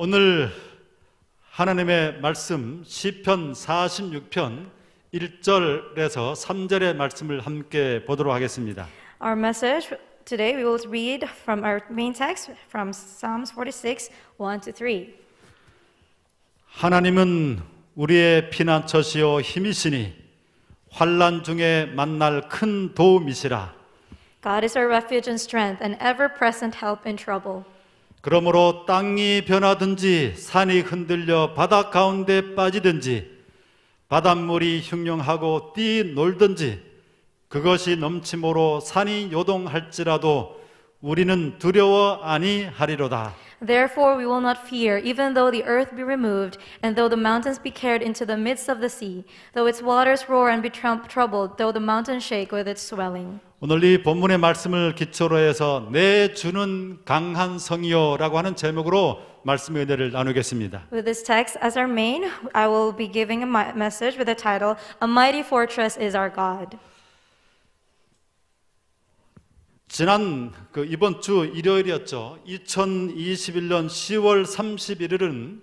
오늘 하나님의 말씀 시편 46편 1절에서 3절의 말씀을 함께 보도록 하겠습니다. Our message today we will read from our main text from Psalms 46 1 to 3. 하나님은 우리의 피난처시요 힘이시니 환난 중에 만날 큰 도움이시라. God is our refuge and strength, an ever-present help in trouble. 그러므로 땅이 변하든지 산이 흔들려 바다 가운데 빠지든지 바닷물이 흉령하고 뛰 놀든지 그것이 넘침으로 산이 요동할지라도 우리는 두려워 아니하리로다. Therefore we will not fear, even though the earth be removed, and though the mountains be carried into the midst of the sea, though its waters roar and be troubled, though the mountains shake with its swelling. 오늘 이 본문의 말씀을 기초로 해서 내 주는 강한 성이요라고 하는 제목으로 말씀의 은혜를 나누겠습니다. With this text as our main, I will be giving a message with the title A Mighty Fortress is Our God. 지난 그 이번 주 일요일이었죠. 2021년 10월 31일은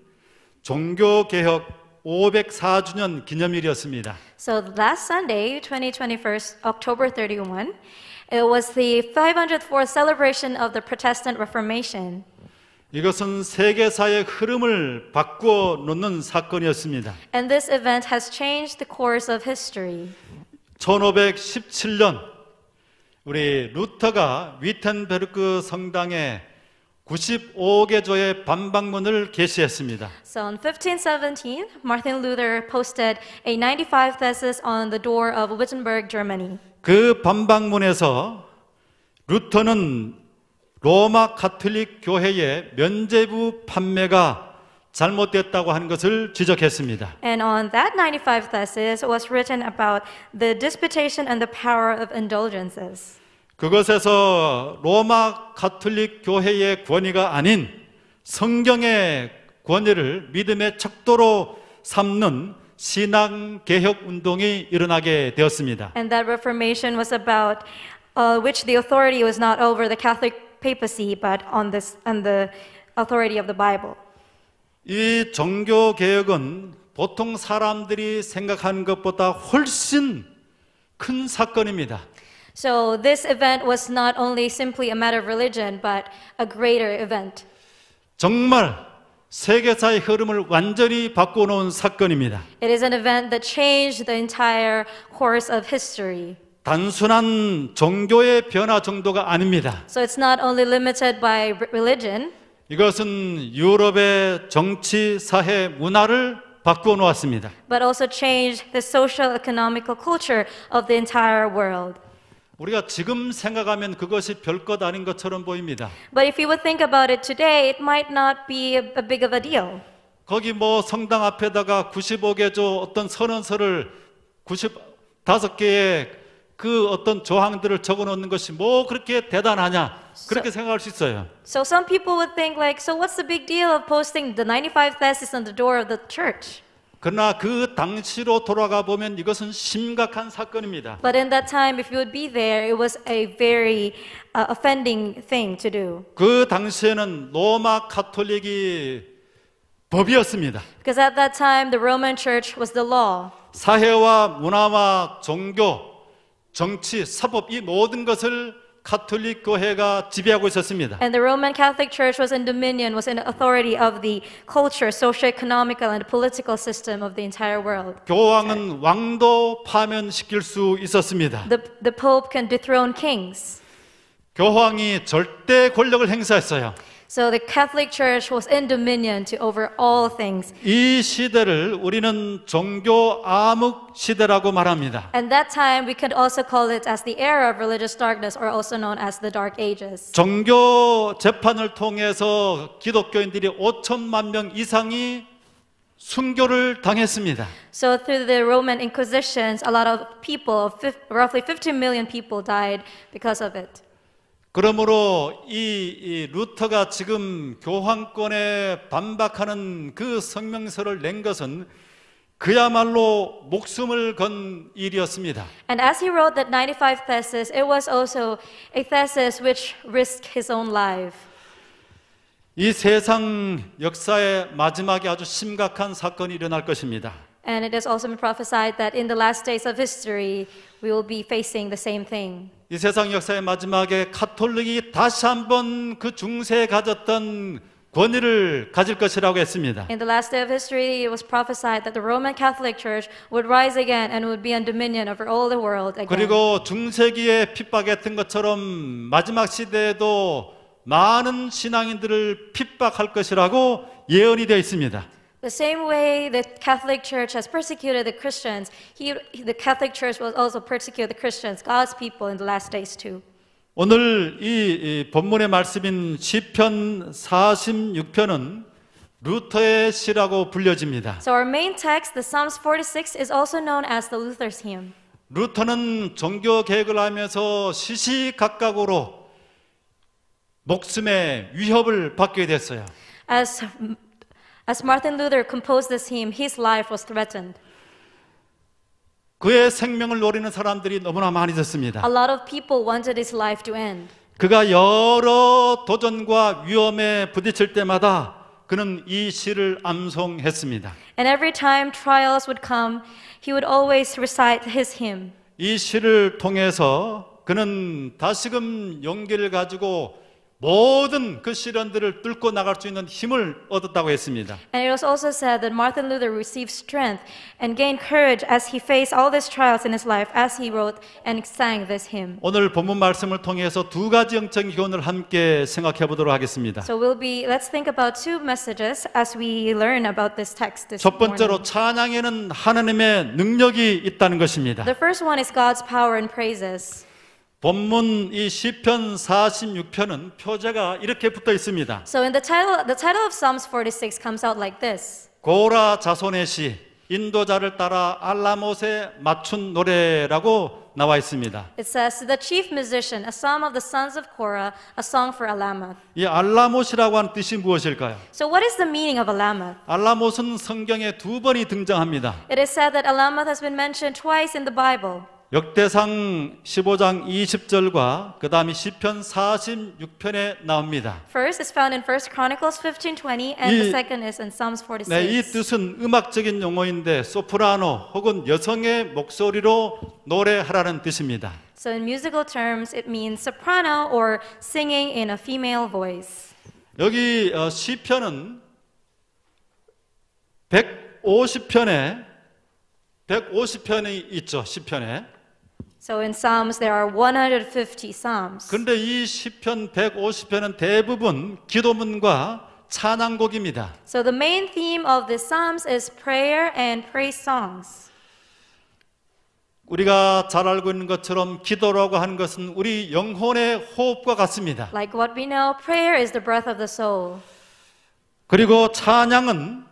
종교개혁 504주년 기념일이었습니다. So last Sunday, 2021 October 31, it was the 504th celebration of the Protestant Reformation. 이것은 세계사의 흐름을 바꾸어 놓는 사건이었습니다. And this event has changed the course of history. 1517년 우리 루터가 위텐베르크 성당에 95개 조의 반박문을 게시했습니다. So in 1517, Martin Luther posted a 95 thesis on the door of Wittenberg, Germany. 그 반박문에서 루터는 로마 가톨릭 교회의 면제부 판매가 잘못됐다고 하는 것을 지적했습니다. And on that 95 thesis was written about the disputation and the power of indulgences. 그것에서 로마 가톨릭 교회의 권위가 아닌 성경의 권위를 믿음의 척도로 삼는 신앙 개혁 운동이 일어나게 되었습니다. And that reformation was about uh, which the authority was not over the Catholic papacy but on this on the authority of the Bible. 이 종교 개혁은 보통 사람들이 생각하는 것보다 훨씬 큰 사건입니다. So this event was not only simply a matter of religion, but a greater event. 정말 세계사의 흐름을 완전히 바꿔놓은 사건입니다. It is an event that changed the entire course of history. 단순한 종교의 변화 정도가 아닙니다. So it's not only limited by religion. 이것은 유럽의 정치, 사회, 문화를 바꾸어 놓았습니다. But also changed the social, economical culture of the entire world. 우리가 지금 생각하면 그것이 별것 아닌 것처럼 보입니다. But if you would think about it today, it might not be a big of a deal. 거기 뭐 성당 앞에다가 95개조 어떤 선언서를 95개의 그 어떤 조항들을 적어 놓는 것이 뭐 그렇게 대단하냐 그렇게 생각할 수 있어요. So some people would think like so what's the big deal of posting the 95 theses on the door of the church? 그러나 그 당시로 돌아가 보면 이것은 심각한 사건입니다. But in that time, if you would be there, it was a very uh, offending thing to do. 그 당시에는 로마 가톨릭이 법이었습니다. Because at that time, the Roman Church was the law. 사회와 문화와 종교, 정치, 사법 이 모든 것을 카톨릭 교회가 지배하고 있었습니다. And the Roman Catholic Church was in dominion, was in authority of the culture, socio-economical and political system of the entire world. 교황은 왕도 파면시킬 수 있었습니다. The, the Pope can dethrone kings. 교황이 절대 권력을 행사했어요. So the Catholic Church was in dominion to over all things. 이 시대를 우리는 종교 암흑 시대라고 말합니다. And that time we could also call it as the era of religious darkness or also known as the dark ages. 종교 재판을 통해서 기독교인들이 5천만 명 이상이 순교를 당했습니다. So through the Roman inquisitions a lot of people roughly 15 million people died because of it. 그러므로 이, 이, 루터가 지금 교황권에 반박하는 그 성명서를 낸 것은 그야말로 목숨을 건 일이었습니다. And as he wrote that 95 theses, it was also a thesis which risked his own life. 이 세상 역사의 마지막에 아주 심각한 사건이 일어날 것입니다. And it has also been prophesied that in the last days of history, we will be facing the same thing. 이 세상 역사의 마지막에 카톨릭이 다시 한번 그 중세에 가졌던 권위를 가질 것이라고 했습니다. In the last day of history, it was prophesied that the Roman Catholic Church would rise again and would be on dominion over all the world again. 그리고 중세기에 핍박했던 것처럼 마지막 시대에도 많은 신앙인들을 핍박할 것이라고 예언이 되어 있습니다. The same way the Catholic Church has persecuted the Christians, he, the Catholic Church will also persecute the Christians, God's people, in the last days too. 오늘 이, 이 본문의 말씀인 시편 46편은 루터의 시라고 불려집니다. So our main text, the Psalms 46, is also known as the Luther's hymn. 루터는 종교 개혁을 하면서 시시각각으로 목숨의 위협을 받게 됐어요. As As Martin Luther composed this hymn, his life was threatened. 그의 생명을 노리는 사람들이 너무나 많이 있었습니다. A lot of people wanted his life to end. 그가 여러 도전과 위험에 부딪힐 때마다 그는 이 시를 암송했습니다. And every time trials would come, he would always recite his hymn. 이 시를 통해서 그는 다시금 용기를 가지고 모든 그 시련들을 뚫고 나갈 수 있는 힘을 얻었다고 했습니다. And it was also said that Martin Luther received strength and gained courage as he faced all these trials in his life as he wrote and sang this hymn. 오늘 본문 말씀을 통해서 두 가지 영적인 교훈을 함께 생각해 보도록 하겠습니다. So we'll be let's think about two messages as we learn about this text this 첫 번째로 morning. 찬양에는 하나님의 능력이 있다는 것입니다. The first one is God's power and praises. 본문 이 시편 46편은 표제가 이렇게 붙어 있습니다. So in the title, the title of Psalms 46 comes out like this. 고라 자손의 시 인도자를 따라 알라못에 맞춘 노래라고 나와 있습니다. It says the chief musician, a psalm of the sons of Korah, a song for Alamoth. 이 알라못이라고 하는 뜻이 무엇일까요? So what is the meaning of Alamoth? 알라못은 성경에 두 번이 등장합니다. It is said that Alamoth has been mentioned twice in the Bible. 역대상 15장 20절과 그다음에 시편 46편에 나옵니다. First is found in 1 Chronicles 15:20 and 이, the second is in Psalms 46. 네, 이 뜻은 음악적인 용어인데 소프라노 혹은 여성의 목소리로 노래하라는 뜻입니다. So in musical terms it means soprano or singing in a female voice. 여기 어, 시편은 150편에 150편이 있죠 시편에. So in Psalms there are 150 psalms. 근데 이 시편 150편은 대부분 기도문과 찬양곡입니다. So the main theme of the psalms is prayer and praise songs. 우리가 잘 알고 있는 것처럼 기도라고 하는 것은 우리 영혼의 호흡과 같습니다. Like what we know, prayer is the breath of the soul. 그리고 찬양은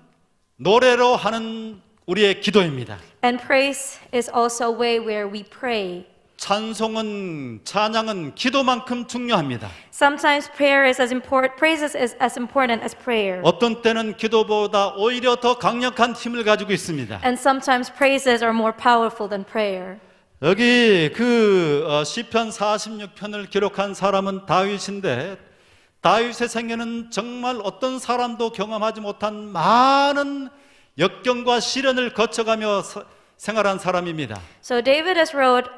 노래로 하는 우리의 기도입니다. And praise is also a way where we pray. 찬송은 찬양은 기도만큼 중요합니다. Sometimes prayer is as important, praises is as important as prayer. 어떤 때는 기도보다 오히려 더 강력한 힘을 가지고 있습니다. And sometimes praises are more powerful than prayer. 여기 그 시편 46편을 기록한 사람은 다윗인데 다윗의 생애는 정말 어떤 사람도 경험하지 못한 많은 역경과 시련을 거쳐가며 생활한 사람입니다. So David has wrote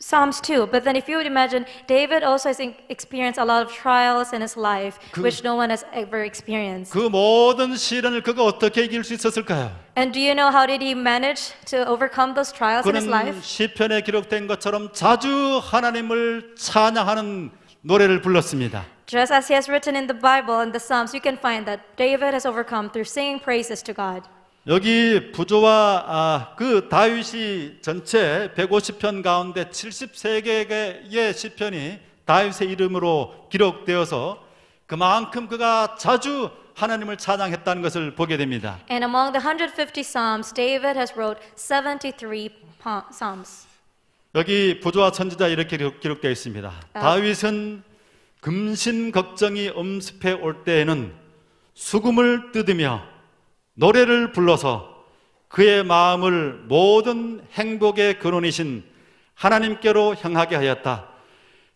Psalms too, but then if you would imagine, David also has experienced a lot of trials in his life, 그, which no one has ever experienced. 그 모든 시련을 그가 어떻게 이길 수 있었을까요? And do you know how did he manage to overcome those trials in his life? 시편에 기록된 것처럼 자주 하나님을 찬양하는 노래를 불렀습니다. Just as he has written in the Bible and the Psalms, you can find that David has overcome through singing praises to God. 여기 부조와 아, 그 다윗이 전체 150편 가운데 73개의 시편이 다윗의 이름으로 기록되어서 그만큼 그가 자주 하나님을 찬양했다는 것을 보게 됩니다. And among the 150 psalms, David has wrote 73 psalms. 여기 부조와 천지자 이렇게 기록되어 있습니다. Uh, 다윗은 금신 걱정이 엄습해 올 때에는 수금을 뜯으며 노래를 불러서 그의 마음을 모든 행복의 근원이신 하나님께로 향하게 하였다.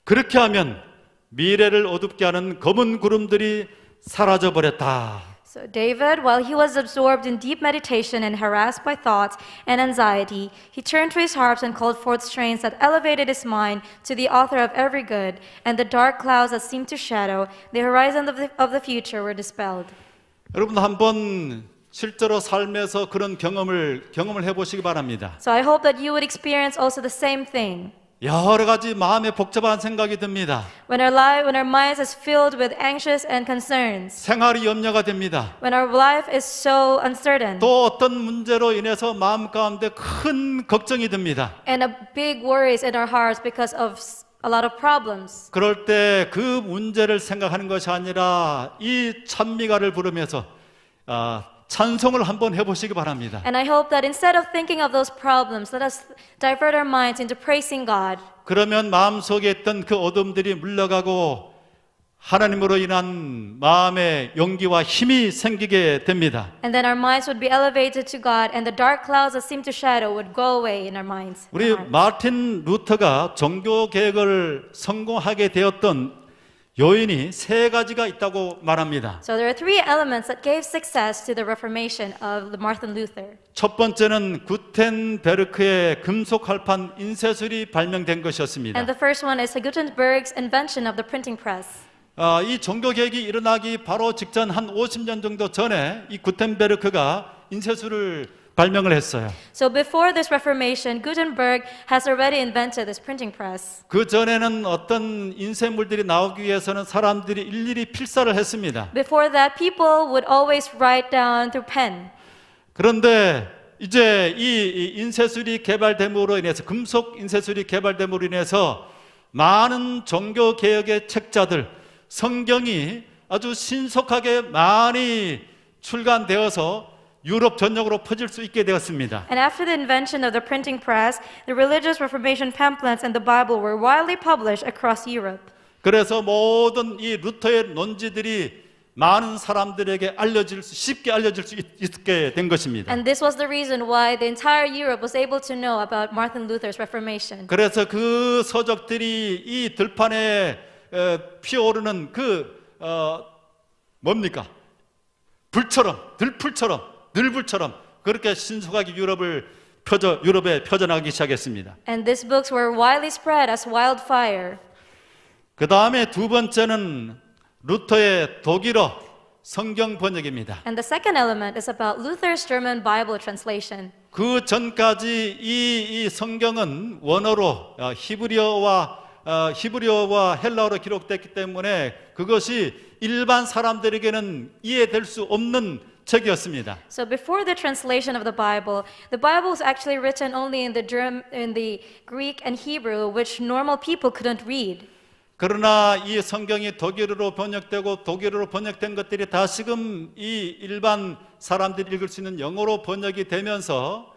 그렇게 하면 미래를 어둡게 하는 검은 구름들이 사라져 버렸다. So David, while he was absorbed in deep meditation and harassed by thoughts and anxiety, he turned to his harps and called forth strains that elevated his mind to the author of every good, and the dark clouds that seemed to shadow the horizon of the, of the future were dispelled. 여러분 한번 실제로 삶에서 그런 경험을 경험을 해 보시기 바랍니다. So I hope that you would experience also the same thing. 여러 가지 마음에 복잡한 생각이 듭니다. When our life, when our minds is filled with anxious and concerns. 생활이 염려가 됩니다. When our life is so uncertain. 또 어떤 문제로 인해서 마음 가운데 큰 걱정이 듭니다. And a big worries in our hearts because of a lot of problems. 그럴 때 그 문제를 생각하는 것이 아니라 이 찬미가를 부르면서 아 찬송을 한번 해보시기 바랍니다. And I hope that instead of thinking of those problems, let us divert our minds into praising God. 그러면 마음속에 있던 그 어둠들이 물러가고 하나님으로 인한 마음의 용기와 힘이 생기게 됩니다. And then our minds would be elevated to God and the dark clouds that seem to shadow would go away in our minds. 우리 마틴 루터가 종교 개혁을 성공하게 되었던 요인이 세 가지가 있다고 말합니다. So there are three elements that gave success to the Reformation of Martin Luther. 첫 번째는 구텐베르크의 금속 할판 인쇄술이 발명된 것이었습니다. And the first one is Gutenberg's invention of the printing press. 아, 이 종교 개혁이 일어나기 바로 직전 한 50년 정도 전에 이 구텐베르크가 인쇄술을 발명을 했어요. So before this Reformation, Gutenberg has already invented this printing press. 그 전에는 어떤 인쇄물들이 나오기 위해서는 사람들이 일일이 필사를 했습니다. Before that, people would always write down through pen. 그런데 이제 이 인쇄술이 개발됨으로 인해서 금속 인쇄술이 개발됨으로 인해서 많은 종교 개혁의 책자들 성경이 아주 신속하게 많이 출간되어서 유럽 전역으로 퍼질 수 있게 되었습니다. And after the invention of the printing press, the religious reformation pamphlets and the Bible were widely published across Europe. 그래서 모든 이 루터의 논지들이 많은 사람들에게 알려질 수 쉽게 알려질 수 있게 된 것입니다. And this was the reason why the entire Europe was able to know about Martin Luther's Reformation. 그래서 그 서적들이 이 들판에 피어오르는 그 어, 뭡니까? 불처럼 들풀처럼 늘불처럼 그렇게 신속하게 유럽을 펴져 유럽에 펴져나가기 시작했습니다. And these books were widely spread as wildfire. 그 다음에 두 번째는 루터의 독일어 성경 번역입니다. And the second element is about Luther's German Bible translation. 그 전까지 이, 이 성경은 원어로 어, 히브리어와 어, 히브리어와 헬라어로 기록됐기 때문에 그것이 일반 사람들에게는 이해될 수 없는 적이었습니다. So before the translation of the Bible, the Bible was actually written only in the German, in the Greek and Hebrew, which normal people couldn't read. 그러나 이 성경이 독일어로 번역되고 독일어로 번역된 것들이 다 지금 이 일반 사람들이 읽을 수 있는 영어로 번역이 되면서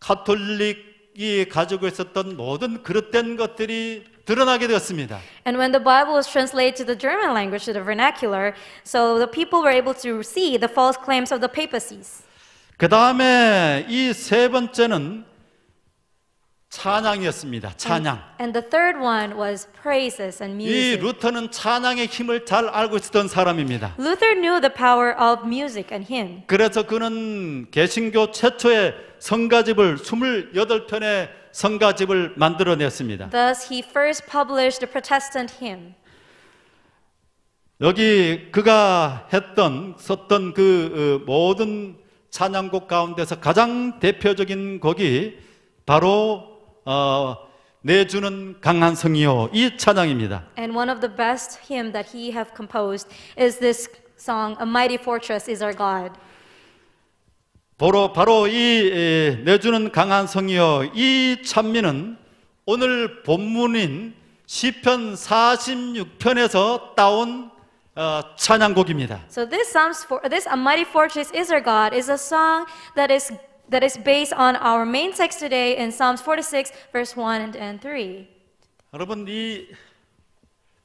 카톨릭이 가지고 있었던 모든 그릇된 것들이 드러나게 되었습니다. And when the Bible was translated to the German language, to the vernacular, so the people were able to see the false claims of the papacies. 그 다음에 이 세 번째는 찬양이었습니다. 찬양. And, and the third one was praises and music. 이 루터는 찬양의 힘을 잘 알고 있었던 사람입니다. Luther knew the power of music and hymn. 그래서 그는 개신교 최초의 성가집을 28편의 성가집을 만들어냈습니다. Thus he first published the Protestant hymn. 여기 그가 했던 썼던 그 모든 찬양곡 가운데서 가장 대표적인 곡이 바로 어, 내주는 강한 성이요 이 찬양입니다. And one of the best hymn that he have composed is this song, "A Mighty Fortress Is Our God." 바로, 바로 이 내주는 강한 성이여 이 찬미는 오늘 본문인 시편 46편에서 따온 찬양곡입니다. So this Psalms for this a mighty fortress is our God is a song that is that is based on our main text today in Psalms 46 verse 1 and 3. 여러분 이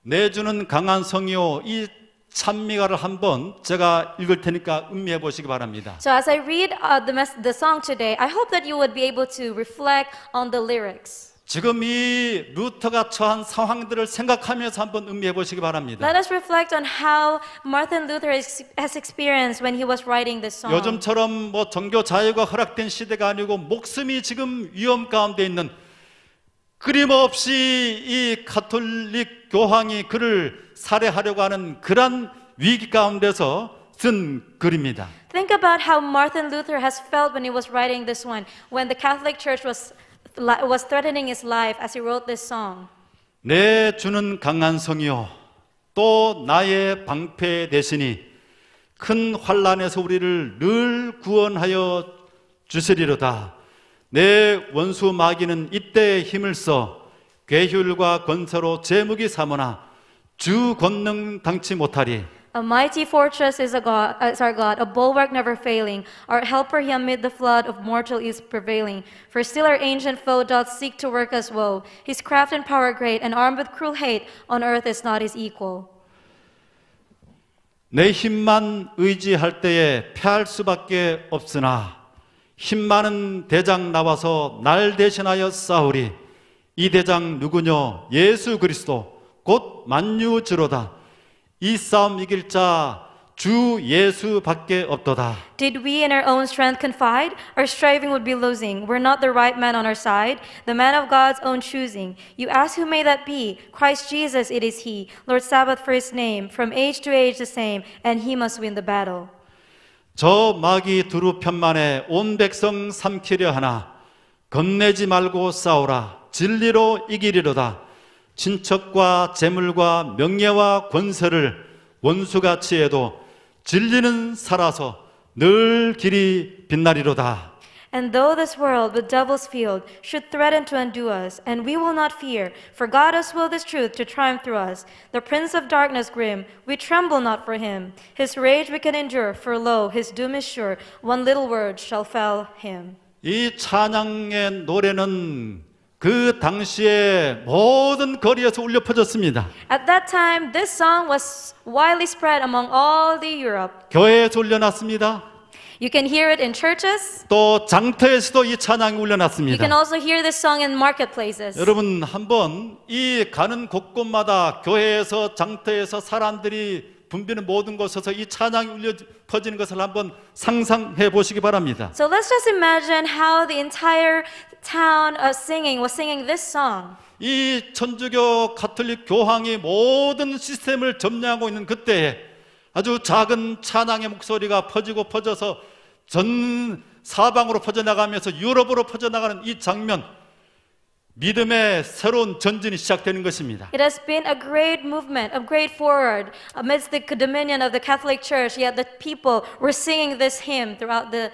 내주는 강한 성이요 이 찬미가를 한번 제가 읽을 테니까 음미해 보시기 바랍니다. So as I read uh, the, mess- the song today, I hope that you would be able to reflect on the lyrics. 지금 이 루터가 처한 상황들을 생각하면서 한번 음미해 보시기 바랍니다. Let us reflect on how Martin Luther ex- has experienced when he was writing this song. 요즘처럼 뭐 종교 자유가 허락된 시대가 아니고 목숨이 지금 위험 가운데 있는 끊임없이 이 가톨릭 교황이 그를 살해하려고 하는 그런 위기 가운데서 쓴 글입니다. Think about how Martin Luther has felt when he was writing this one, when the Catholic Church was was threatening his life as he wrote this song. 내 주는 강한 성이요 또 나의 방패 되시니 큰 환란에서 우리를 늘 구원하여 주시리로다. 내 원수 마귀는 이때 힘을 써 괴휼과 권세로 제목이 삼으나 주 권능 당치 못하리. A mighty fortress is, a God, is our God, a bulwark never failing. Our helper, he amid the flood of mortal is prevailing. For still our ancient foe doth seek to work us woe. His craft and power great, and armed with cruel hate, on earth is not his equal. 내 힘만 의지할 때에 패할 수밖에 없으나 힘 많은 대장 나와서 날 대신하여 싸우리. 이 대장 누구뇨? 예수 그리스도. 곧 만유주로다. 이 싸움 이길 자 주 예수밖에 없도다. Did we in our own strength confide? Our striving would be losing. We're not the right man on our side, the man of God's own choosing. You ask who may that be? Christ Jesus, it is he. Lord Sabbath for his name, from age to age the same, and he must win the battle. 저 마귀 두루 편만에 온 백성 삼키려 하나 겁내지 말고 싸우라 진리로 이기리로다 친척과 재물과 명예와 권세를 원수같이 해도 진리는 살아서 늘 길이 빛나리로다. And though this world with doubles field should threaten to undo us, and we will not fear, for God us will this truth to triumph through us. The prince of darkness grim, we tremble not for him. His rage we can endure, for lo, his doom is sure. One little word shall fell him. 이 찬양의 노래는 그 당시에 모든 거리에서 울려 퍼졌습니다. At that time, this song was widely spread among all the Europe. 교회에서 울려났습니다. You can hear it in churches. 또 장터에서도 이 찬양이 울려났습니다. You can also hear this song in marketplaces. 여러분 한번 이 가는 곳곳마다 교회에서 장터에서 사람들이 분비는 모든 곳에서 이 찬양이 울려 퍼지는 것을 한번 상상해 보시기 바랍니다. So let's just imagine how the entire town was singing, was singing this song. 이 천주교 가톨릭 교황이 모든 시스템을 점령하고 있는 그때에 아주 작은 찬양의 목소리가 퍼지고 퍼져서 전 사방으로 퍼져나가면서 유럽으로 퍼져나가는 이 장면 믿음의 새로운 전진이 시작되는 것입니다. It has been a great movement, a great forward amidst the dominion of the Catholic Church. Yet the people were singing this hymn throughout the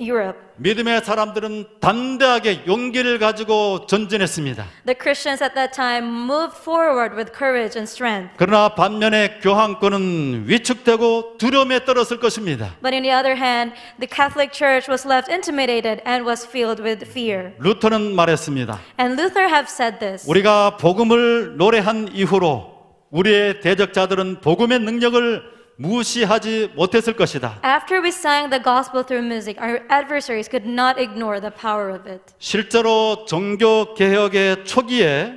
Europe. 믿음의 사람들은 담대하게 용기를 가지고 전진했습니다. The Christians at that time moved forward with courage and strength. 그러나 반면에 교황권은 위축되고 두려움에 떨었을 것입니다. But on the other hand, the Catholic Church was left intimidated and was filled with fear. 루터는 말했습니다. And Luther have said this. 우리가 복음을 노래한 이후로 우리의 대적자들은 복음의 능력을 무시하지 못했을 것이다. After we sang the gospel through music, our adversaries could not ignore the power of it. 실제로 종교 개혁의 초기에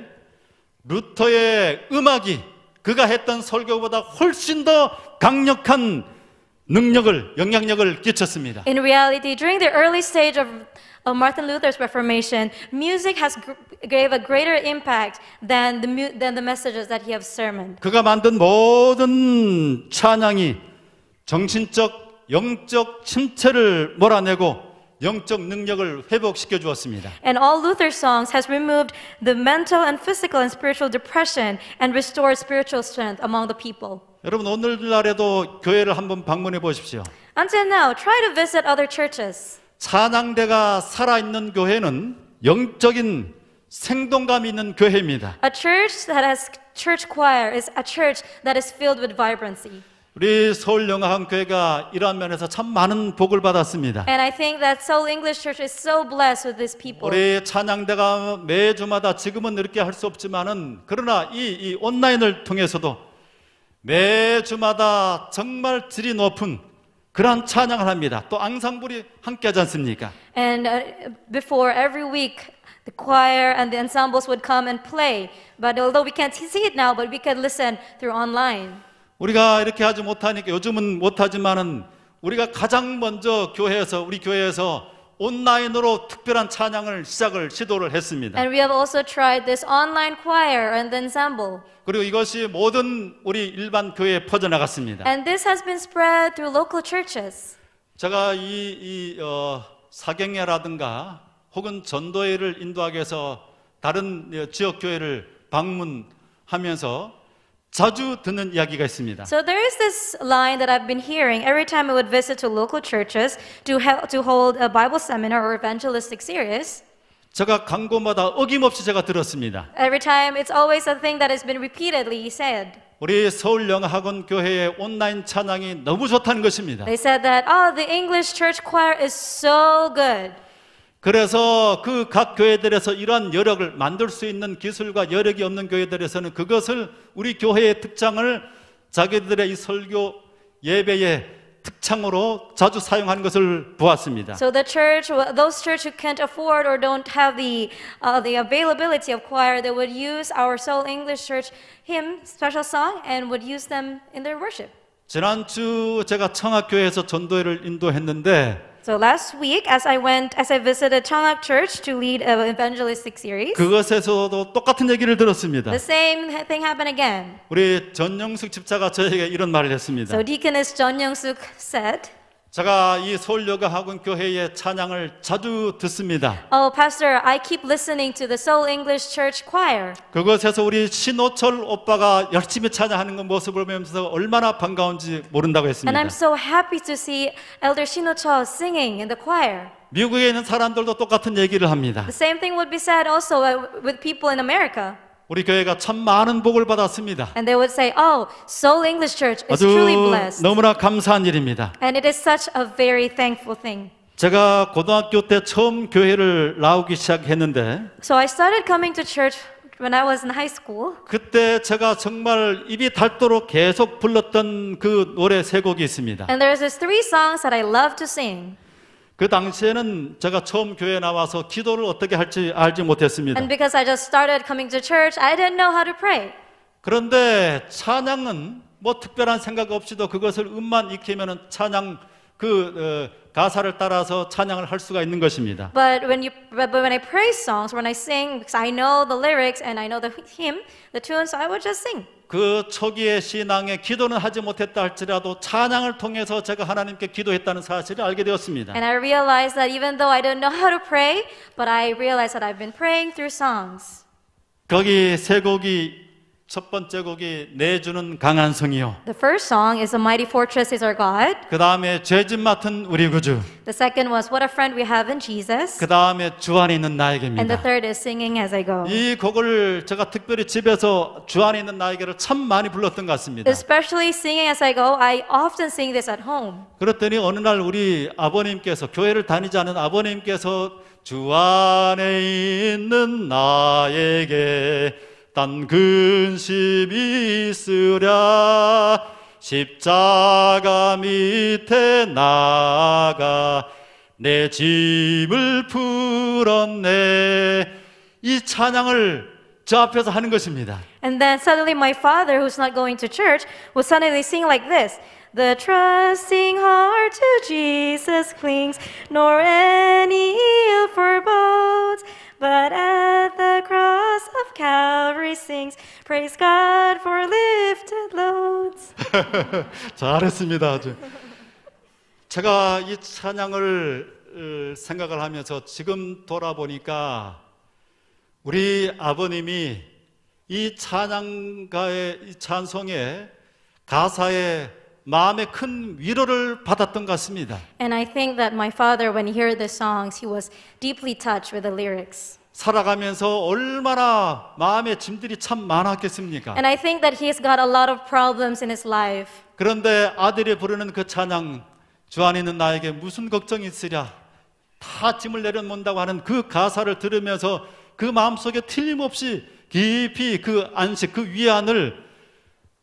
루터의 음악이 그가 했던 설교보다 훨씬 더 강력한 능력을 영향력을 끼쳤습니다. In reality, during the early stage of, Martin Luther's Reformation, music has gave a greater impact than the than the messages that he have sermon. 그가 만든 모든 찬양이 정신적, 영적 침체를 몰아내고 영적 능력을 회복시켜 주었습니다. And all Luther's songs has removed the mental and physical and spiritual depression and restored spiritual strength among the people. 여러분 오늘날에도 교회를 한번 방문해 보십시오. Until now, try to visit other churches. 찬양대가 살아 있는 교회는 영적인 생동감 있는 교회입니다. A church that has church choir is a church that is filled with vibrancy. 우리 서울 영화관 교회가 이러한 면에서 참 많은 복을 받았습니다. And I think that Seoul English Church is so blessed with these people. 우리 찬양대가 매주마다 지금은 이렇게 할 수 없지만은 그러나 이, 이 온라인을 통해서도 매주마다 정말 질이 높은 그런 찬양을 합니다. 또 앙상블이 함께 하지 않습니까? And uh, before every week the choir and the ensembles would come and play. But although we can't see it now, but we can listen through online. 우리가 이렇게 하지 못하니까 요즘은 못하지만은 우리가 가장 먼저 교회에서 우리 교회에서 온라인으로 특별한 찬양을 시작을 시도를 했습니다. And we have also tried this online choir and ensemble. 그리고 이것이 모든 우리 일반 교회에 퍼져나갔습니다. And this has been spread through local churches. 제가 이, 이 어, 사경회라든가 혹은 전도회를 인도하기 위해서 다른 지역 교회를 방문하면서 자주 듣는 이야기가 있습니다. So there is this line that I've been hearing every time I would visit to local churches to help to hold a Bible seminar or evangelistic series. 제가 간 곳마다 어김없이 제가 들었습니다. Every time it's always a thing that has been repeatedly said. 우리 서울 영학원 교회의 온라인 찬양이 너무 좋다는 것입니다. They said that oh the English church choir is so good. 그래서 그 각 교회들에서 이러한 여력을 만들 수 있는 기술과 여력이 없는 교회들에서는 그것을 우리 교회의 특장을 자기들의 이 설교 예배에 특창으로 자주 사용하는 것을 보았습니다. So the church, those church who can't afford or don't have the uh, the availability of choir, they would use our Seoul English Church hymn special song and would use them in their worship. 지난주 제가 청학교에서 전도회를 인도했는데 So last week, as I went, as I visited Changak Church to lead an evangelistic series, 그것에서도 똑같은 얘기를 들었습니다. the same thing happened again. 우리 전영숙 집사가 저에게 이런 말을 했습니다. So Deaconess John Young Suk said, 제가 이 서울 여가 학원 교회의 찬양을 자주 듣습니다. Oh, Pastor, I keep listening to the Seoul English Church Choir. 그곳에서 우리 신호철 오빠가 열심히 찬양하는 그 모습을 보면서 얼마나 반가운지 모른다고 했습니다. And I'm so happy to see Elder 신호철 singing in the choir. 미국에 있는 사람들도 똑같은 얘기를 합니다. The same thing would be said also with people in America. 우리 교회가 참 많은 복을 받았습니다. And they would say, "Oh, Seoul English Church is 아주 truly blessed." 너무나 감사한 일입니다. And it is such a very thankful thing. 제가 고등학교 때 처음 교회를 나오기 시작했는데 So I started coming to church when I was in high school. 그때 제가 정말 입이 닳도록 계속 불렀던 그 노래 세 곡이 있습니다. And there's these three songs that I love to sing. 그 당시에는 제가 처음 교회 나와서 기도를 어떻게 할지 알지 못했습니다. And because I just started coming to church, I didn't know how to pray. 그런데 찬양은 뭐 특별한 생각 없이도 그것을 음만 익히면 찬양 그 어, 가사를 따라서 찬양을 할 수가 있는 것입니다. But when you but when I pray songs, when I sing, because I know the lyrics and I know the hymn, the tune, so I would just sing. 그 초기의 신앙에 기도는 하지 못했다 할지라도 찬양을 통해서 제가 하나님께 기도했다는 사실을 알게 되었습니다. And I realized that even though I didn't know how to pray, but I realized that I've been praying through songs. 거기 세 곡이 첫 번째 곡이 내주는 강한 성이요. The first song is A Mighty Fortress is Our God. 그 다음에 죄짐 맡은 우리 구주. The second was What a Friend We Have in Jesus. 그 다음에 주 안에 있는 나에게입니다. And the third is Singing as I Go. 이 곡을 제가 특별히 집에서 주 안에 있는 나에게를 참 많이 불렀던 것 같습니다. Especially Singing as I Go, I often sing this at home. 그랬더니 어느 날 우리 아버님께서 교회를 다니지 않은 아버님께서 주 안에 있는 나에게 단 근심 있으랴 십자가 밑에 나가 내 짐을 풀었네 이 찬양을 저 앞에서 하는 것입니다. And then suddenly my father who's not going to church will suddenly sing like this. The trusting heart to Jesus clings, nor any ill forebodes. but at the cross of Calvary sings, Praise God for lifted loads. 잘했습니다. 아주. 제가 이 찬양을 생각을 하면서 지금 돌아보니까 우리 아버님이 이 찬양가의 이 찬송의 가사에 마음에 큰 위로를 받았던 것 같습니다. And I think that my father when he heard the songs he was deeply touched with the lyrics. 살아가면서 얼마나 마음의 짐들이 참 많았겠습니까? And I think that he's got a lot of problems in his life. 그런데 아들이 부르는 그 찬양 주 안에는 나에게 무슨 걱정이 있으랴 다 짐을 내려놓는다고 하는 그 가사를 들으면서 그 마음속에 틀림없이 깊이 그 안식 그 위안을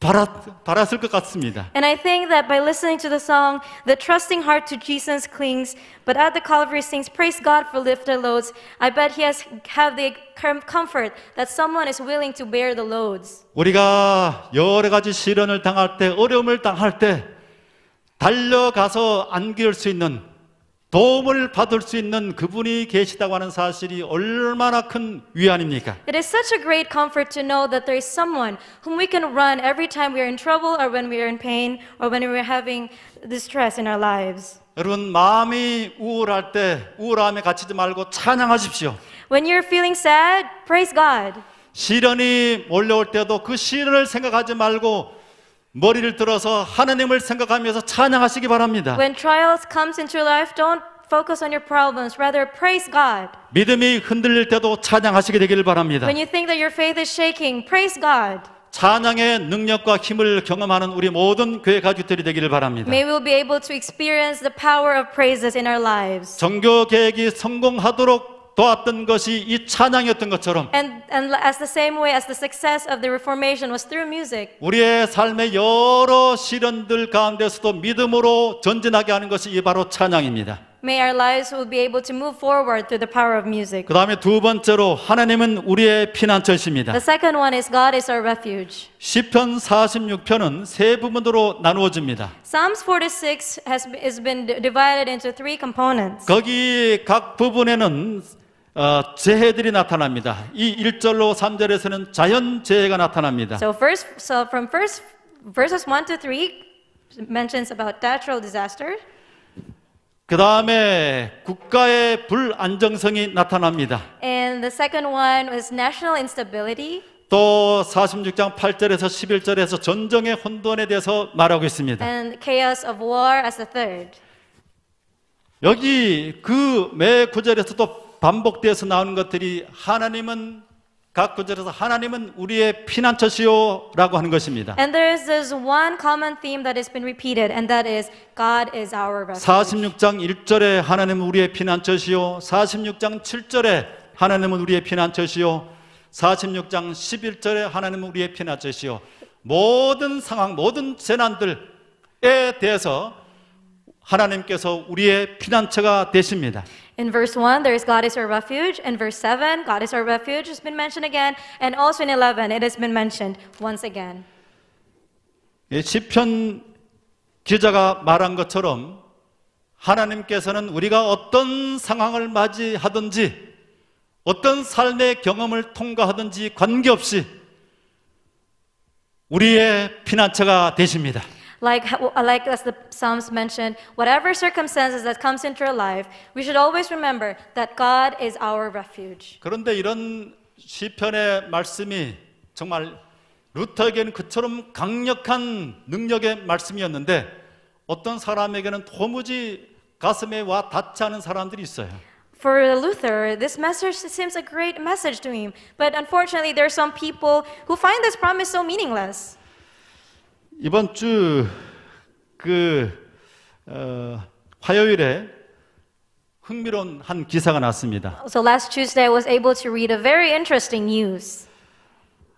바랐, 바랐을 것 같습니다. And I think that by listening to the song, the trusting heart to Jesus clings, but at the Calvary sings, praise God for lifted loads. I bet he has have the comfort that someone is willing to bear the loads. 우리가 여러 가지 시련을 당할 때, 어려움을 당할 때 달려가서 안길 수 있는 도움을 받을 수 있는 그분이 계시다고 하는 사실이 얼마나 큰 위안입니까? It is such a great comfort to know that there is someone whom we can run every time we are in trouble or when we are in pain or when we are having distress in our lives. 여러분 마음이 우울할 때 우울함에 갇히지 말고 찬양하십시오. When you're feeling sad, praise God. 시련이 몰려올 때도 그 시련을 생각하지 말고 머리를 들어서 하나님을 생각하면서 찬양하시기 바랍니다. When trials comes into your life, don't focus on your problems, rather praise God. 믿음이 흔들릴 때도 찬양하시게 되기를 바랍니다. When you think that your faith is shaking, praise God. 찬양의 능력과 힘을 경험하는 우리 모든 교회 가족들이 되기를 바랍니다. May we be able to experience the power of praises in our lives. 정교 계획이 성공하도록 도왔던 것이 이 찬양이었던 것처럼 and, and as the same way as the success of the reformation was through music 우리의 삶의 여러 시련들 가운데서도 믿음으로 전진하게 하는 것이 이 바로 찬양입니다. May our lives will be able to move forward through the power of music. 그다음에 두 번째로 하나님은 우리의 피난처십니다. The second one is God is our refuge. 시편 46편은 세 부분으로 나누어집니다. Psalms 46 has is been divided into three components. 거기 각 부분에는 어, 재해들이 나타납니다. 이 1절로 3절에서는 자연 재해가 나타납니다. So first so from first verses 1 to 3 mentions about natural disaster. 그다음에 국가의 불안정성이 나타납니다. And the second one was national instability. 또 46장 8절에서 11절에서 전쟁의 혼돈에 대해서 말하고 있습니다. And chaos of war as the third. 여기 그 매 구절에서 또 반복되어서 나오는 것들이 하나님은 각 구절에서 하나님은 우리의 피난처시요라고 하는 것입니다. And there is this one common theme that has been repeated and that is God is our refuge. 46장 1절에 하나님은 우리의 피난처시요 46장 7절에 하나님은 우리의 피난처시요 46장 11절에 하나님은 우리의 피난처시요 모든 상황 모든 재난들에 대해서 하나님께서 우리의 피난처가 되십니다. In verse 1, there is God is our refuge. In verse 7, God is our refuge has been mentioned again. And also in 11, it has been mentioned once again. 시편 기자가 말한 것처럼 하나님께서는 우리가 어떤 상황을 맞이하든지 어떤 삶의 경험을 통과하든지 관계없이 우리의 피난처가 되십니다. Like, uh, like as the Psalms mentioned, whatever circumstances that comes into our life, we should always remember that God is our refuge. 그런데 이런 시편의 말씀이 정말 루터에게는 그처럼 강력한 능력의 말씀이었는데 어떤 사람에게는 도무지 가슴에 와 닿지 않은 사람들이 있어요. For Luther, this message seems a great message to him, but unfortunately there are some people who find this promise so meaningless. 이번 주그 어, 화요일에 흥미로운 한 기사가 났습니다. So last Tuesday I was able to read a very interesting news.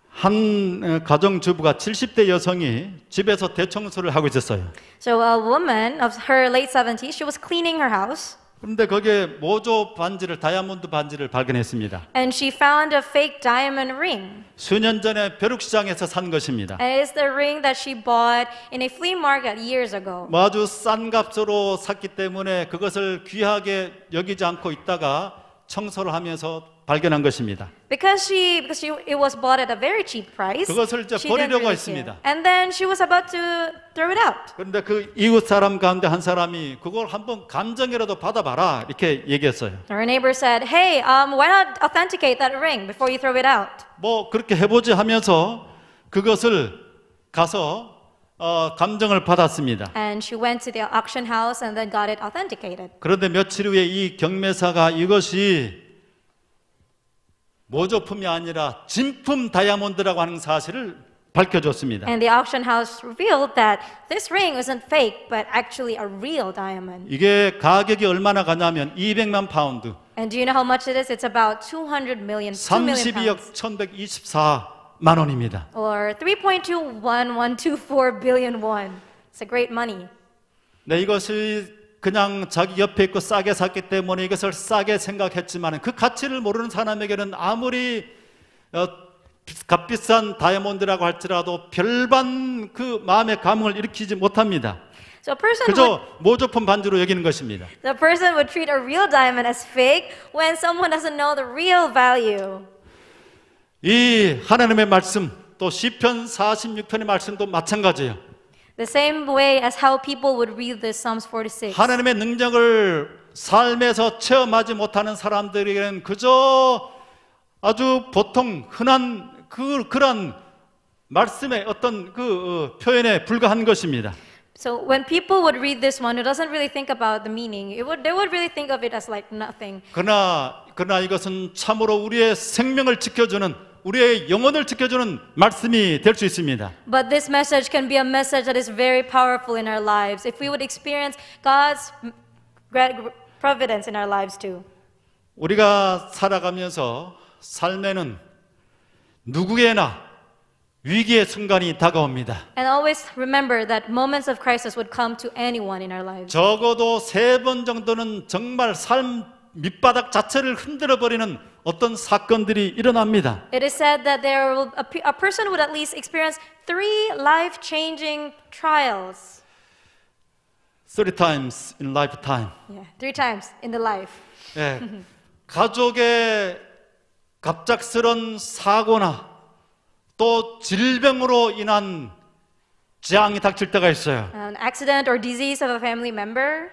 한 가정주부가 70대 여성이 집에서 대청소를 하고 있었어요. So a woman of her late 70s, she was cleaning her house. 그런데 거기에 모조 반지를 다이아몬드 반지를 발견했습니다. And she found a fake diamond ring. 수년 전에 벼룩 시장에서 산 것입니다. And it's the ring that she bought in a flea market years ago. 뭐 아주 싼 값으로 샀기 때문에 그것을 귀하게 여기지 않고 있다가 청소를 하면서 발견한 것입니다. Because she because she, it was bought at a very cheap price. 그것을 이제 she didn't 버리려고 really 했습니다. care. And then she was about to throw it out. 그런데 그 이웃 사람 가운데 한 사람이 그걸 한번 감정이라도 받아봐라 이렇게 얘기했어요. Her neighbor said, "Hey, um, why not authenticate that ring before you throw it out?" 뭐 그렇게 해보지 하면서 그것을 가서 어, 감정을 받았습니다. And she went to the auction house and then got it authenticated. 그런데 며칠 후에 이 경매사가 이것이 모조품이 아니라 진품 다이아몬드라고 하는 사실을 밝혀줬습니다. And the auction house revealed that this ring wasn't fake but actually a real diamond. 이게 가격이 얼마나 가냐면 200만 파운드. And do you know how much it is? It's about 200 million 2 million pounds. 32억 1124만 원입니다. Or 3.21124 billion won. It's a great money. 네, 이것이 그냥 자기 옆에 있고 싸게 샀기 때문에 이것을 싸게 생각했지만 그 가치를 모르는 사람에게는 아무리 어, 값비싼 다이아몬드라고 할지라도 별반 그 마음의 감흥을 일으키지 못합니다. So 그저 모조품 반지로 여기는 것입니다. The person would treat a real diamond as fake when someone doesn't know the real value. 이 하나님의 말씀 또 시편 46편의 말씀도 마찬가지예요. The same way as how people would read this Psalms 46. 하나님의 능력을 삶에서 체험하지 못하는 사람들에게는 그저 아주 보통 흔한 그 그런 말씀의 어떤 그 표현에 불과한 것입니다. So when people would read this one who doesn't really think about the meaning, it would, they would really think of it as like nothing. 그러나 그러나 이것은 참으로 우리의 생명을 지켜주는 우리의 영혼을 지켜주는 말씀이 될 수 있습니다. But this message can be a message that is very powerful in our lives if we would experience God's providence in our lives too. 우리가 살아가면서 삶에는 누구에나 위기의 순간이 다가옵니다. And always remember that moments of crisis would come to anyone in our lives. 적어도 세 번 정도는 정말 삶 밑바닥 자체를 흔들어 버리는 어떤 사건들이 일어납니다. It is said that there will a person would at least experience three life-changing trials. Three times in lifetime. Yeah, three times in the life. 예, 가족의 갑작스런 사고나 또 질병으로 인한 재앙이 닥칠 때가 있어요. An accident or disease of a family member.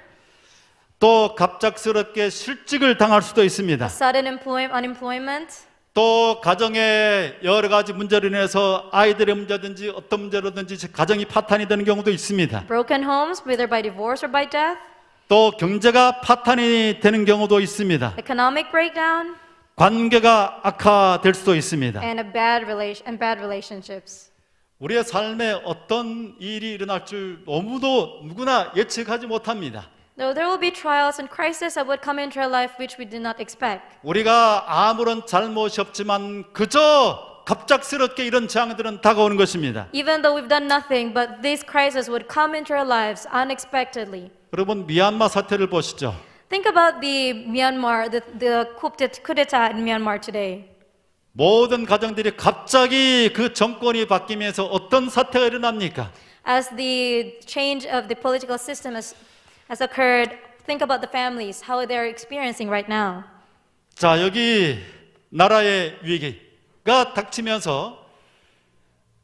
또 갑작스럽게 실직을 당할 수도 있습니다. Sudden unemployment. 또 가정의 여러 가지 문제로 인해서 아이들의 문제든지 어떤 문제로든지 가정이 파탄이 되는 경우도 있습니다. Broken homes, whether by divorce or by death. 또 경제가 파탄이 되는 경우도 있습니다. Economic breakdown 관계가 악화될 수도 있습니다. and a bad relation and bad relationships. 우리의 삶에 어떤 일이 일어날 줄 너무도 누구나 예측하지 못합니다. So there will be trials and crises that would come into our life which we did not expect. 우리가 아무런 잘못이 없지만 그저 갑작스럽게 이런 재앙들은 다가오는 것입니다. Even though we've done nothing, but these crises would come into our lives unexpectedly. 여러분 미얀마 사태를 보시죠. Think about the Myanmar, the, the coup d'état in Myanmar today. 모든 가정들이 갑자기 그 정권이 바뀌면서 어떤 사태가 일어납니까? As the change of the political system has has occurred, think about the families, how they're experiencing right now. 자, 여기 나라의 위기가 닥치면서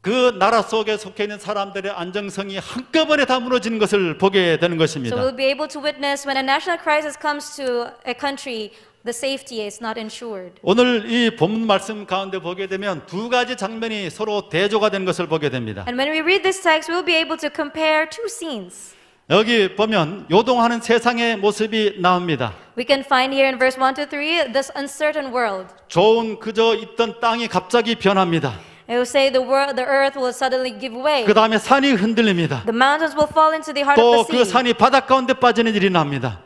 그 나라 속에 속해 있는 사람들의 안정성이 한꺼번에 다 무너지는 것을 보게 되는 것입니다. So we'll be able to witness when a national crisis comes to a country The safety is not insured. 오늘 이 본문 말씀 가운데 보게 되면 두 가지 장면이 서로 대조가 된 것을 보게 됩니다. And when we read this text, we'll be able to compare two scenes. 여기 보면 요동하는 세상의 모습이 나옵니다. We can find here in verse 1 to 3 this uncertain world. 좋은 그저 있던 땅이 갑자기 변합니다. It will say the world, the earth will suddenly give way. 그 다음에 산이 흔들립니다. The mountains will fall into the heart of 또 the sea. 그 산이 바닷 가운데 빠지는 일이 납니다.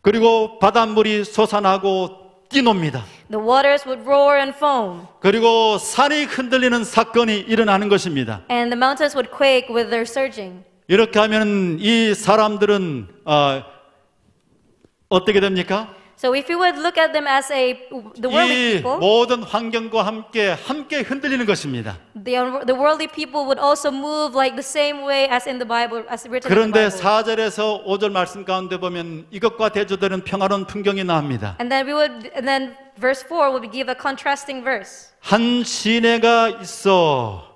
그리고 바닷물이 솟아나고 뛰놉니다. The waters would roar and foam. 그리고 산이 흔들리는 사건이 일어나는 것입니다. And the mountains would quake with their surging. 이렇게 하면 이 사람들은 어, 어떻게 됩니까? So if you would look at them as a the worldly people, 모든 환경과 함께 함께 흔들리는 것입니다. The, the worldly people would also move like the same way as in the Bible, as written. 그런데 in the Bible. 4절에서 5절 말씀 가운데 보면 이것과 대조되는 평화로운 풍경이 나옵니다. And then we would, and then verse 4 would give a contrasting verse. 한 시내가 있어.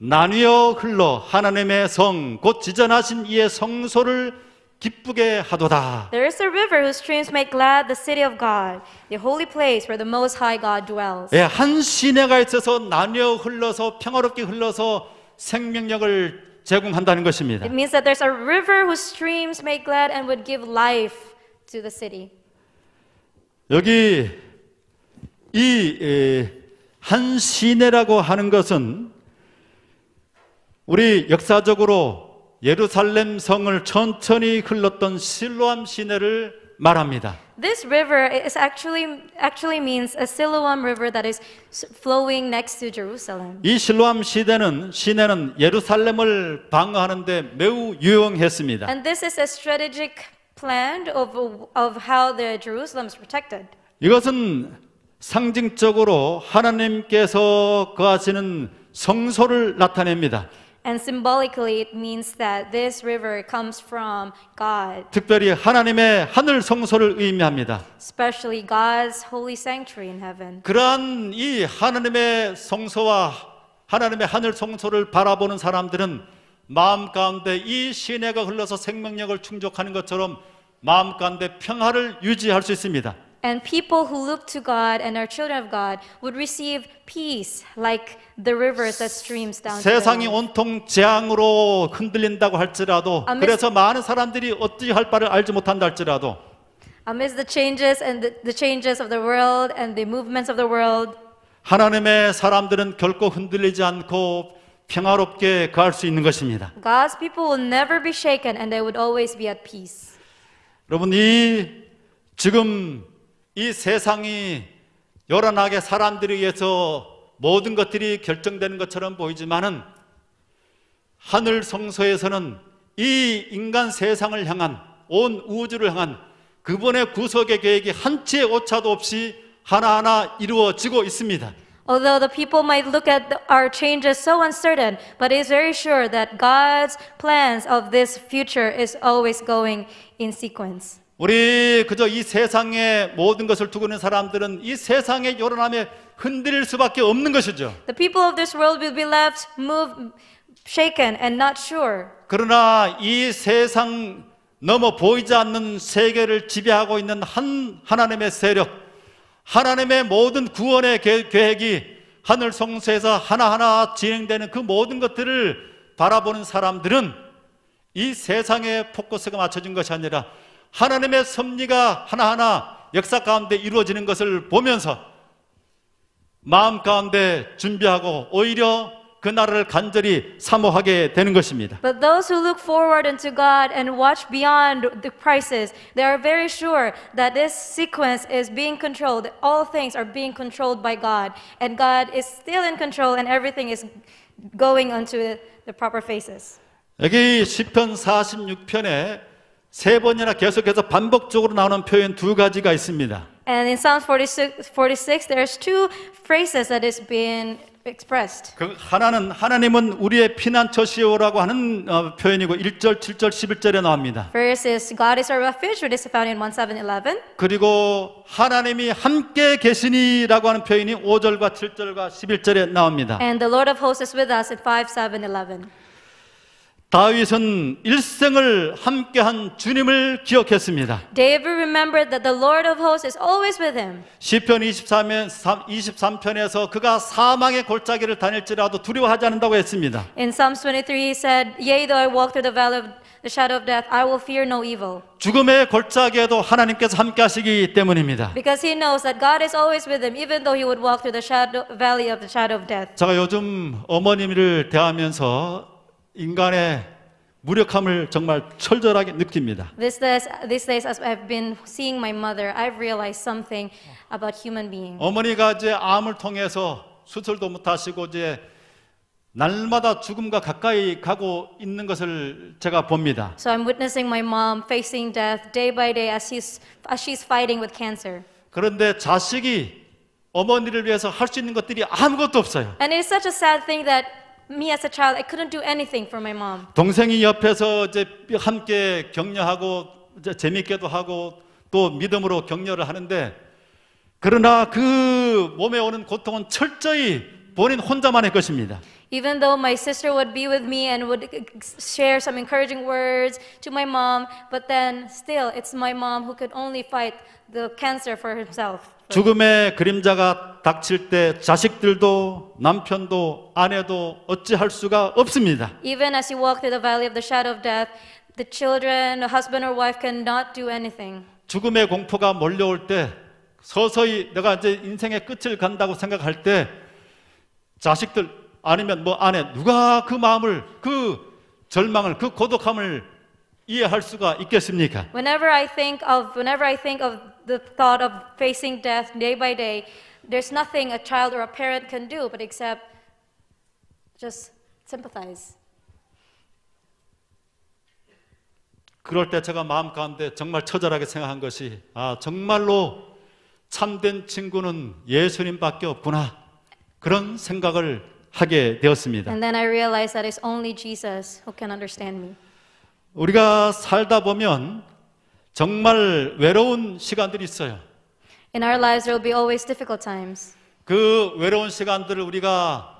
나뉘어 흘러 하나님의 성 곧 지전하신 이의 성소를 기쁘게 하도다. There is a river whose streams make glad the city of God, the holy place where the Most High God dwells. 예, 한 시내가 있어서 나뉘어 흘러서 평화롭게 흘러서 생명력을 제공한다는 것입니다. It means that there's a river whose streams make glad and would give life to the city. 여기 이 한 시내라고 하는 것은 우리 역사적으로 예루살렘 성을 천천히 흘렀던 실로암 시내를 말합니다. This river is actually actually means a Siloam river that is flowing next to Jerusalem. 이 실로암 시대는 시내는 예루살렘을 방어하는데 매우 유용했습니다. And this is a strategic plan of of how the Jerusalem is protected. 이것은 상징적으로 하나님께서 거하시는 성소를 나타냅니다. And symbolically it means that this river comes from God. 특별히 하나님의 하늘 성소를 의미합니다. Especially God's holy sanctuary in heaven. 그러한 이 하나님의 성소와 하나님의 하늘 성소를 바라보는 사람들은 마음 가운데 이 시내가 흘러서 생명력을 충족하는 것처럼 마음 가운데 평화를 유지할 수 있습니다. And people who look to God and are children of God would receive peace like the rivers that streams down. 세상이 온통 재앙으로 흔들린다고 할지라도 그래서 많은 사람들이 어찌할 바를 알지 못한다 할지라도 amidst the changes and the, the changes of the world and the movements of the world 하나님의 사람들은 결코 흔들리지 않고 평화롭게 가할 수 있는 것입니다. God's people will never be shaken and they would always be at peace. 여러분 이 지금 이 세상이 열어나게 사람들에 의해서 모든 것들이 결정되는 것처럼 보이지만은 하늘 성소에서는 이 인간 세상을 향한 온 우주를 향한 그분의 구속의 계획이 한치의 오차도 없이 하나하나 이루어지고 있습니다. Although the people might look at the, our changes so uncertain, but it's very sure that God's plans of this future is always going in sequence. 우리 그저 이 세상의 모든 것을 두고 있는 사람들은 이 세상의 요란함에 흔들릴 수밖에 없는 것이죠. The people of this world will be left m o v e shaken and not sure. 그러나 이 세상 넘어 보이지 않는 세계를 지배하고 있는 한 하나님의 세력, 하나님의 모든 구원의 계획이 하늘 성소에서 하나하나 진행되는 그 모든 것들을 바라보는 사람들은 이 세상의 포커스가 맞춰진 것이 아니라 하나님의 섭리가 하나하나 역사 가운데 이루어지는 것을 보면서 마음 가운데 준비하고 오히려 그 나라를 간절히 사모하게 되는 것입니다. But those who look forward unto God and watch beyond the crisis, they are very sure that this sequence is being controlled. All things are being controlled by God, and God is still in control, and everything is going unto the proper phases. 여기 시편 46편에 세 번이나 계속해서 반복적으로 나오는 표현 두 가지가 있습니다. And in Psalm 46, 46 there's two phrases that is being expressed. 그 하나는 하나님은 우리의 피난처시오라고 하는 어, 표현이고 1절, 7절, 11절에 나옵니다. First is God is our refuge, which is found in 17:11. 그리고 하나님이 함께 계시니라고 하는 표현이 5절과 7절과 11절에 나옵니다. And the Lord of hosts is with us in 5:7-11. 다윗은 일생을 함께한 주님을 기억했습니다. David remembered that the Lord of hosts is always with him. 시편 23편 23편에서 그가 사망의 골짜기를 다닐지라도 두려워하지 않는다고 했습니다. In Psalms 23 he said, "Yea, though I walk through the valley of the shadow of death, I will fear no evil." 죽음의 골짜기에도 하나님께서 함께 하시기 때문입니다. Because he knows that God is always with him even though he would walk through the shadow, valley of the shadow of death. 제가 요즘 어머님을 대하면서 인간의 무력함을 정말 철저하게 느낍니다. These days, these days as I've been seeing my mother, I've realized something about human beings. 어머니가 이제 암을 통해서 수술도 못 하시고 이제 날마다 죽음과 가까이 가고 있는 것을 제가 봅니다. So I'm witnessing my mom facing death day by day as she's as she's fighting with cancer. 그런데 자식이 어머니를 위해서 할 수 있는 것들이 아무것도 없어요. And it's such a sad thing that me as a child, I couldn't do anything for my mom. 동생이 옆에서 이제 함께 격려하고 이제 재밌게도 하고 또 믿음으로 격려를 하는데 그러나 그 몸에 오는 고통은 철저히 본인 혼자만의 것입니다. Even though my sister would be with me and would share some encouraging words to my mom, but then still it's my mom who could only fight the cancer for himself. 죽음의 그림자가 닥칠 때 자식들도 남편도 아내도 어찌할 수가 없습니다. Even as you walk through the valley of the shadow of death, the children, a husband or wife cannot do anything. 죽음의 공포가 몰려올 때 서서히 내가 이제 인생의 끝을 간다고 생각할 때 자식들 아니면 뭐 아내 누가 그 마음을 그 절망을 그 고독함을 이해할 수가 있겠습니까? Whenever I think of whenever I think of the thought of facing death day by day, there's nothing a child or a parent can do but except just sympathize. 그럴 때 제가 마음 가운데 정말 처절하게 생각한 것이 아 정말로 참된 친구는 예수님밖에 없구나 그런 생각을 하게 되었습니다. And then I realized that it's only Jesus who can understand me. 우리가 살다 보면 정말 외로운 시간들이 있어요. In our lives there will be always difficult times. 그 외로운 시간들을 우리가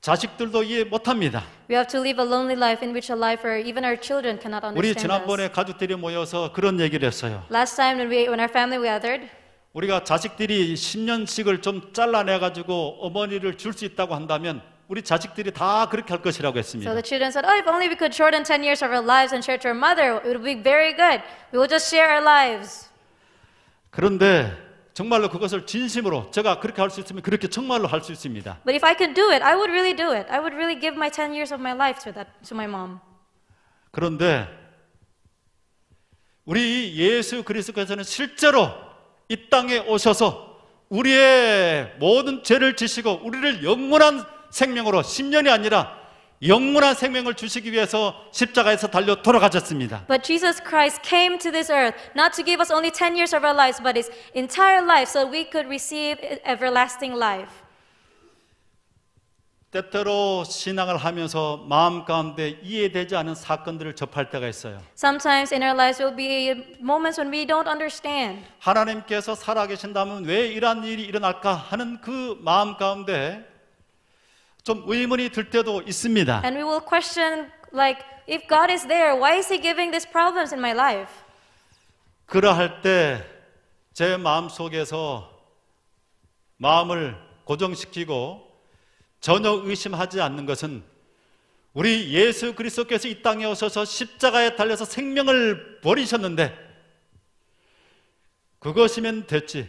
자식들도 이해 못합니다. We have to live a lonely life in which a life where even our children cannot understand. 우리 지난번에 가족들이 모여서 그런 얘기를 했어요. Last time when we when our family gathered. 우리가 자식들이 10년씩을 좀 잘라내 가지고 어머니를 줄 수 있다고 한다면 우리 자식들이 다 그렇게 할 것이라고 했습니다. So the children said, "Oh, if only we could shorten 10 years of our lives and share to our mother, it would be very good. We will just share our lives." 그런데 정말로 그것을 진심으로 제가 그렇게 할 수 있으면 그렇게 정말로 할 수 있습니다. But if I could do it, I would really do it. I would really give my 10 years of my life to that to my mom. 그런데 우리 예수 그리스도께서는 실제로 이 땅에 오셔서 우리의 모든 죄를 지시고 우리를 영원한 생명으로 10년이 아니라 영원한 생명을 주시기 위해서 십자가에서 달려 돌아가셨습니다. But Jesus Christ came to this earth not to give us only 10 years of our lives but his entire life so we could receive everlasting life. 때때로 신앙을 하면서 마음 가운데 이해되지 않은 사건들을 접할 때가 있어요. Sometimes in our lives will be moments when we don't understand. 하나님께서 살아계신다면 왜 이러한 일이 일어날까 하는 그 마음 가운데 좀 의문이 들 때도 있습니다. And we will question like if God is there, why is he giving these problems in my life? 그러할 때 제 마음 속에서 마음을 고정시키고 전혀 의심하지 않는 것은 우리 예수 그리스도께서 이 땅에 오셔서 십자가에 달려서 생명을 버리셨는데 그것이면 됐지.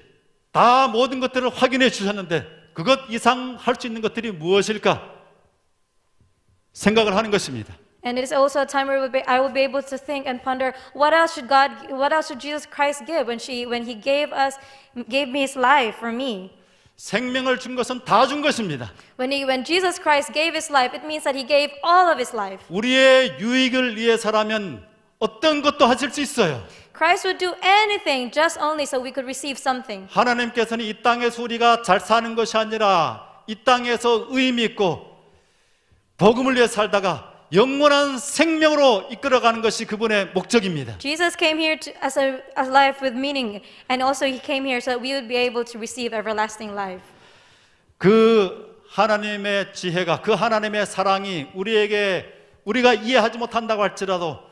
다 모든 것들을 확인해 주셨는데 그것 이상 할 수 있는 것들이 무엇일까 생각을 하는 것입니다. And it is also a time where I will be able to think and ponder what else should God, what else should Jesus Christ give when, she, when He gave us, gave me His life for me. 생명을 준 것은 다 준 것입니다. When, he, when Jesus Christ gave His life, it means that He gave all of His life. 우리의 유익을 위해서라면 어떤 것도 하실 수 있어요. Christ would do anything just only so we could receive something. 하나님께서는 이 땅에서 우리가 잘 사는 것이 아니라 이 땅에서 의미 있고 복음을 위해 살다가 영원한 생명으로 이끌어가는 것이 그분의 목적입니다. Jesus came here to, as a as life with meaning, and also he came here so that we would be able to receive everlasting life. 그 하나님의 지혜가 그 하나님의 사랑이 우리에게 우리가 이해하지 못한다고 할지라도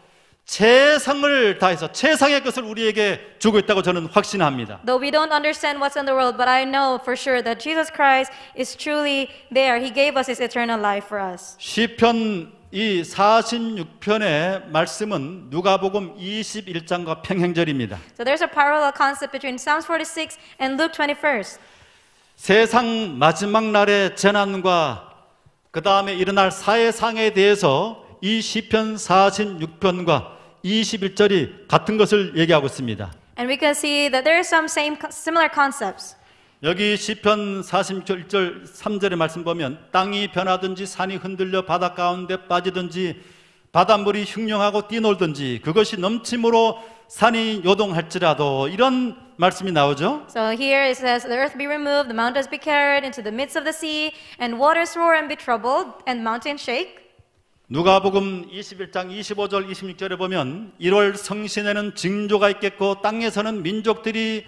최상을 다해서 최상의 것을 우리에게 주고 있다고 저는 확신합니다. Though we don't understand what's in the world, but I know for sure that Jesus Christ is truly there. He gave us his eternal life for us. 시편 이 46편의 말씀은 누가복음 21장과 평행절입니다. So there's a parallel concept between Psalms 46 and Luke 21st. 세상 마지막 날의 재난과 그 다음에 일어날 사회상에 대해서 이 시편 46편과 21절이 같은 것을 얘기하고 있습니다. And we can see that there are some same similar concepts. 여기 시편 46절 3절의 말씀 보면 땅이 변하든지 산이 흔들려 바다 가운데 빠지든지 바닷물이 흉령하고 뛰놀든지 그것이 넘침으로 산이 요동할지라도 이런 말씀이 나오죠. So here it says the earth be removed, the mountains be carried into the midst of the sea, and waters roar and be troubled, and mountains shake. 누가복음 21장 25절 26절에 보면 1월 성신에는 징조가 있겠고 땅에서는 민족들이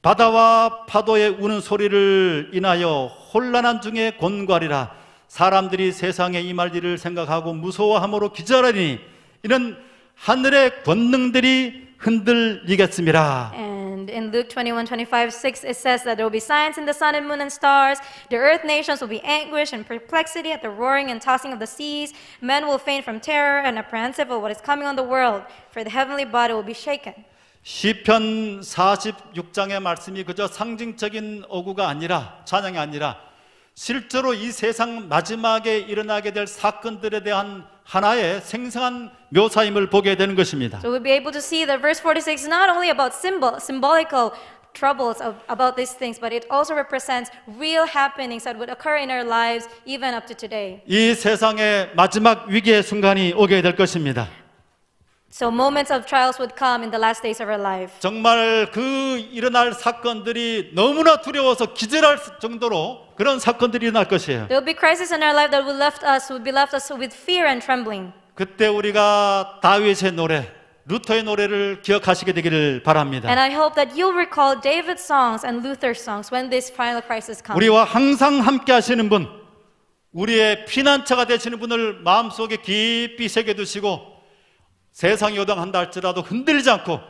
바다와 파도의 우는 소리를 인하여 혼란한 중에 곤괄이라 사람들이 세상에 임할 일을 생각하고 무서워함으로 기절하니 이는 하늘의 권능들이 흔들리겠습니다. 에... And in Luke 21, 25, 6, it says that there will be signs in the sun and moon and stars. The earth nations will be anguish and perplexity at the roaring and tossing of the seas. Men will faint from terror and apprehensive of what is coming on the world, for the heavenly body will be shaken. 시편 46장의 말씀이 그저 상징적인 어구가 아니라 찬양이 아니라 실제로 이 세상 마지막에 일어나게 될 사건들에 대한 하나의 생생한 묘사임을 보게 되는 것입니다. So we'll be able to see that verse 46 is not only about symbol, symbolical troubles of, about these things, but it also represents real happenings that would occur in our lives even up to today. 이 세상의 마지막 위기의 순간이 오게 될 것입니다. So moments of trials would come in the last days of her life. 정말 그 일어날 사건들이 너무나 두려워서 기절할 정도로 그런 사건들이 일어날 것이에요. There will be crises in our life that will left us would be left us with fear and trembling. 그때 우리가 다윗의 노래 루터의 노래를 기억하시게 되기를 바랍니다. And I hope that you'll recall David's songs and Luther's songs when this final crisis comes. 우리와 항상 함께 하시는 분 우리의 피난처가 되시는 분을 마음속에 깊이 새겨 두시고 세상이 요동한다 할지라도 흔들리지 않고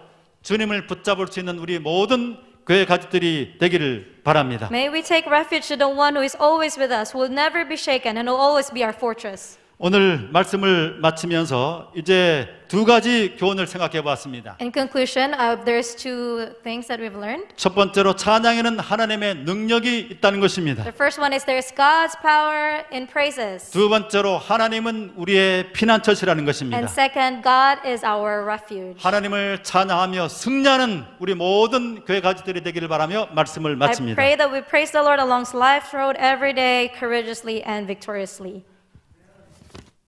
주님을 붙잡을 수 있는 우리 모든 교회 가족들이 되기를 바랍니다. May we take refuge to the one who is always with us, who will never be shaken and will always be our fortress. 오늘 말씀을 마치면서 이제 두 가지 교훈을 생각해 보았습니다. In conclusion, uh, there's two things that we've learned. 첫 번째로 찬양에는 하나님의 능력이 있다는 것입니다. The first one is there's God's power in praises. 두 번째로 하나님은 우리의 피난처시라는 것입니다. And second, God is our refuge. 하나님을 찬양하며 승리하는 우리 모든 교회 가족들이 되기를 바라며 말씀을 마칩니다. I pray that we praise the Lord along life's road every day courageously and victoriously.